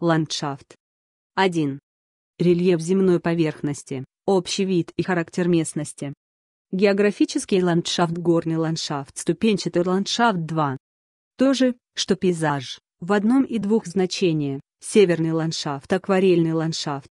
Ландшафт. 1. Рельеф земной поверхности, общий вид и характер местности. Географический ландшафт, горный ландшафт, ступенчатый ландшафт 2. То же, что пейзаж, в одном и двух значениях. северный ландшафт, акварельный ландшафт,